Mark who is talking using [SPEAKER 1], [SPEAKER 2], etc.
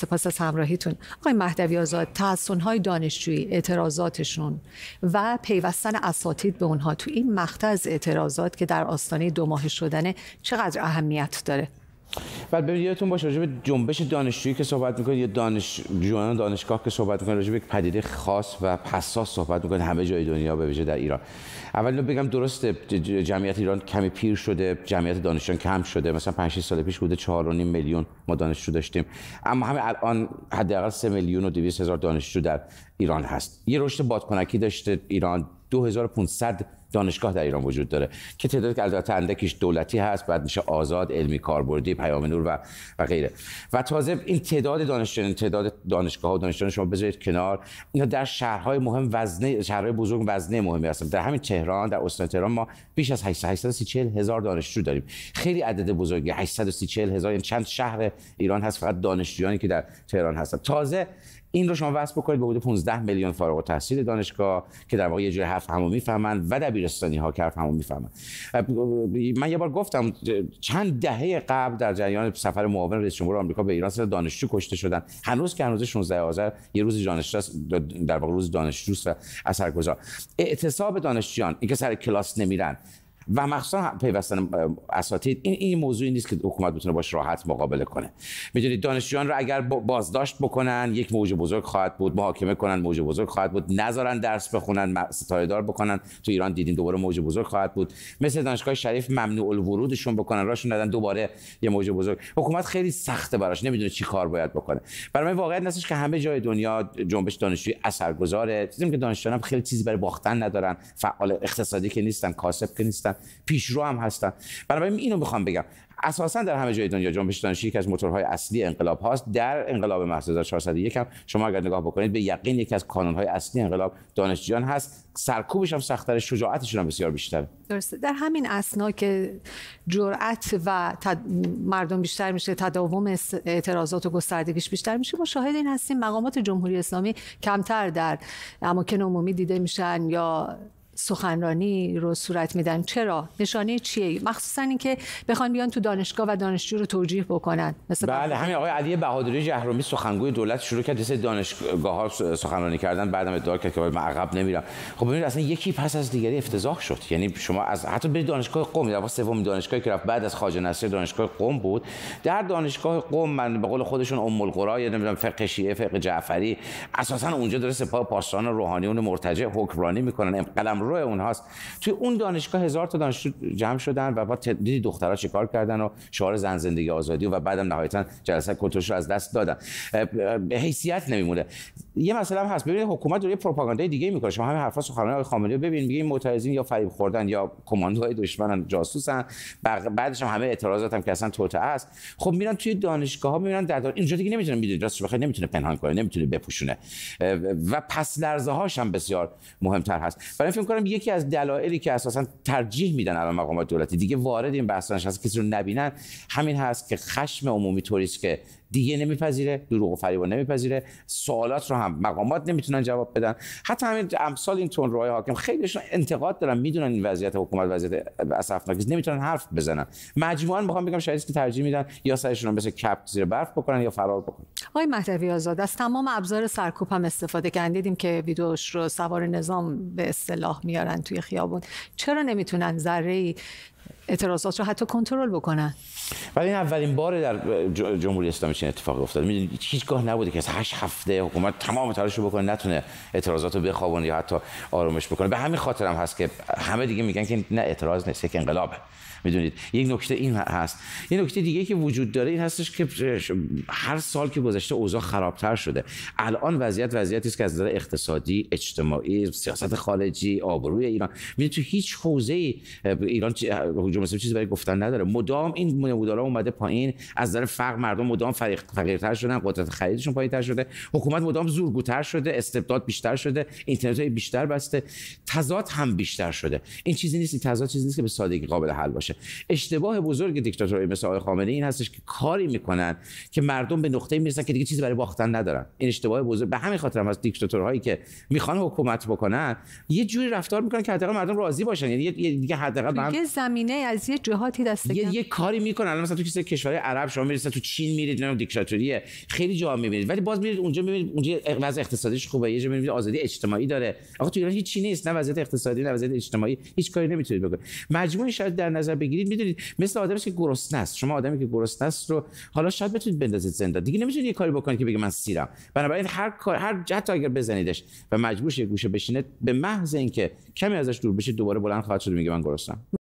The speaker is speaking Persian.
[SPEAKER 1] سپاس از همراهیتون آقای مهدوی آزاد تحسن های دانشجویی اعتراضاتشون و پیوستن اساتید به اونها تو این مقطع از اعتراضات که در آستانه دو ماه شدنه چقدر اهمیت داره
[SPEAKER 2] بعد ببینید یادتون باشه راجع به جنبش دانشجویی که صحبت میکنید یا جوان دانشگاه که صحبت میکنید راجع یک پدیده خاص و حساس صحبت میکنید همه جای دنیا به ویژه در ایران اول بگم درسته جمعیت ایران کمی پیر شده جمعیت دانشجویان کم شده مثلا 5 سال پیش بوده 4.5 میلیون ما دانشجو داشتیم اما همه الان حداقل 3 میلیون و 200 هزار دانشجو در ایران هست یه رشد بادکنکی داشته ایران 2500 دانشگاه در ایران وجود داره که تعداد که البته دولتی هست بعد میشه آزاد علمی کاربردی پیام نور و و غیره و تازه این تعداد دانشجویان تعداد دانشگاه و دانشجویان شما بذارید کنار اینا در شهرهای مهم وزنه شهرهای بزرگ وزنه مهمی هستن در همین تهران در استان تهران ما بیش از 834 هزار دانشجو داریم خیلی عدد بزرگی 834 هزار یعنی چند شهر ایران هست فقط دانشجویانی که در تهران هستن تازه این رو شما وصل بکنید به حدود 15 میلیون فارغ التحصیل دانشگاه که در واقع یه جور هفت همو میفهمن و دبیرستانی ها که همون همو میفهمن من یه بار گفتم چند دهه قبل در جریان سفر معاون رئیس جمهور آمریکا به ایران سر دانشجو کشته شدن هنوز که هنوز 16 آذر یه روز دانشجو در واقع روز دانشجو و اثرگذار اعتصاب دانشجویان اینکه سر کلاس نمیرن و مخصوصا پیوستن اساتید این این موضوعی نیست که حکومت بتونه باش راحت مقابله کنه میدونید دانشجویان رو اگر بازداشت بکنن یک موج بزرگ خواهد بود محاکمه کنن موج بزرگ خواهد بود نذارن درس بخونن ستایدار بکنن تو ایران دیدیم دوباره موج بزرگ خواهد بود مثل دانشگاه شریف ممنوع الورودشون بکنن راشون ندن دوباره یه موج بزرگ حکومت خیلی سخته براش نمیدونه چی کار باید بکنه برای من واقعیت هستش که همه جای دنیا جنبش دانشجویی اثرگذاره چیزی که دانشجویان خیلی چیزی برای باختن ندارن فعال اقتصادی که نیستن کاسب که نیستن پیشرو هم هستن بنابراین اینو میخوام بگم اساسا در همه جای دنیا جنبش دانشی یکی از موتورهای اصلی انقلاب هاست در انقلاب محض 1401 هم شما اگر نگاه بکنید به یقین یکی از کانون های اصلی انقلاب دانشجویان هست سرکوبش هم سختتر شجاعتشون هم بسیار بیشتر
[SPEAKER 1] درسته در همین اسنا که جرأت و مردم بیشتر میشه تداوم اعتراضات و گستردگیش بیشتر میشه ما شاهد این هستیم مقامات جمهوری اسلامی کمتر در اماکن عمومی دیده میشن یا سخنرانی رو صورت میدن چرا نشانه چیه مخصوصا اینکه بخوان بیان تو دانشگاه و دانشجو رو توجیه بکنن مثلا
[SPEAKER 2] بله همین آقای علی بهادری جهرومی سخنگوی دولت شروع کرد دسته دانشگاه ها سخنرانی کردن بعدم ادعا کرد که من عقب نمیرم خب ببینید اصلا یکی پس از دیگری افتضاح شد یعنی شما از حتی به دانشگاه قم در سوم دانشگاهی که رفت بعد از خواجه نصر دانشگاه قم بود در دانشگاه قم من به قول خودشون ام القرا یا نمیدونم فقه شیعه فقه جعفری اساسا اونجا داره سپاه پاسداران روحانیون مرتجع حکمرانی میکنن قلم روی اونهاست توی اون دانشگاه هزار تا دانشجو جمع شدن و با دیدی دخترها چیکار کردن و شعار زن زندگی آزادی و بعدم نهایتا جلسه کنترلش رو از دست دادن به حیثیت نمیمونه یه مسئله هم هست ببینید حکومت داره پروپاگاندای دیگه میکنه شما همه حرفا سخنرانی آقای خامنه‌ای رو ببین میگه این معترضین یا فریب خوردن یا کماندوهای دشمنن جاسوسن بعدش هم همه اعتراضات هم که اصلا توته است خب میرن توی دانشگاه ها میبینن در دار... اینجا دیگه نمیتونه میدونید راستش بخیر نمیتونه پنهان کنه نمیتونه بپوشونه و پس لرزه هاش هم بسیار مهمتر هست برای فکر کنم یکی از دلایلی که اساسا ترجیح میدن الان مقامات دولتی دیگه وارد این بحث هست کسی رو نبینن همین هست که خشم عمومی است که دیگه نمیپذیره دروغ و فریب نمیپذیره سوالات رو هم مقامات نمیتونن جواب بدن حتی همین امثال این تون روی حاکم خیلیشون انتقاد دارن میدونن این وضعیت حکومت وضعیت اسفناک نمیتونن حرف بزنن مجموعا میخوام بگم شاید که ترجیح میدن یا سرشون مثل کپ زیر برف بکنن یا فرار بکنن
[SPEAKER 1] آقای مهدوی آزاد از تمام ابزار سرکوب هم استفاده کردن دیدیم که ویدوش رو سوار نظام به اصطلاح میارن توی خیابون چرا نمیتونن ذره اعتراضات رو حتی کنترل بکنن
[SPEAKER 2] ولی این اولین بار در جمهوری اسلامی چین اتفاق افتاد میدونید هیچگاه نبوده که از هشت هفته حکومت تمام تلاش رو بکنه نتونه اعتراضات رو بخوابونه یا حتی آرومش بکنه به همین خاطر هم هست که همه دیگه میگن که نه اعتراض نیست یک انقلابه میدونید یک نکته این هست یه نکته دیگه که وجود داره این هستش که هر سال که گذشته اوضاع خرابتر شده الان وضعیت وضعیتی است که از نظر اقتصادی اجتماعی سیاست خارجی آبروی ایران میدونید تو هیچ ای ایران جمهوری مثلا چیزی برای گفتن نداره مدام این نمودارا اومده پایین از نظر فقر مردم مدام فقیر فقیرتر شدن قدرت خریدشون پایینتر شده حکومت مدام زورگوتر شده استبداد بیشتر شده اینترنت بیشتر بسته تضاد هم بیشتر شده این چیزی نیست این تضاد چیزی نیست که به سادگی قابل حل باشه اشتباه بزرگ دیکتاتوری مثل آقای خامنه این هستش که کاری میکنن که مردم به نقطه میرسن که دیگه چیزی برای باختن ندارن این اشتباه بزرگ به همین خاطر هم از دیکتاتورهایی که میخوان حکومت بکنن یه جوری رفتار میکنن که حداقل مردم راضی باشن یعنی دیگه حداقل
[SPEAKER 1] زمینه از یه جهاتی دست یه,
[SPEAKER 2] یه کاری میکنه الان مثلا تو کسی کشور عرب شما میرید تو چین میرید نه دیکتاتوریه خیلی جا میبینید ولی باز میرید اونجا میبینید اونجا وضع اقتصادیش خوبه یه جا میبینید آزادی اجتماعی داره آقا تو ایران هیچ چیزی نیست نه وضعیت اقتصادی نه وضعیت اجتماعی هیچ کاری نمیتونید بکنید مجموعه شاید در نظر بگیرید میدونید مثل آدمی که گرسنه است شما آدمی که گرسنه است رو حالا شاید بتونید بندازید زندان دیگه نمیتونید یه کاری بکنید که بگه من سیرم بنابراین هر کار هر جت اگر بزنیدش و مجبورش یه گوشه بشینه به محض اینکه کمی ازش دور بشه دوباره بلند خواهد شد میگه من گرسنم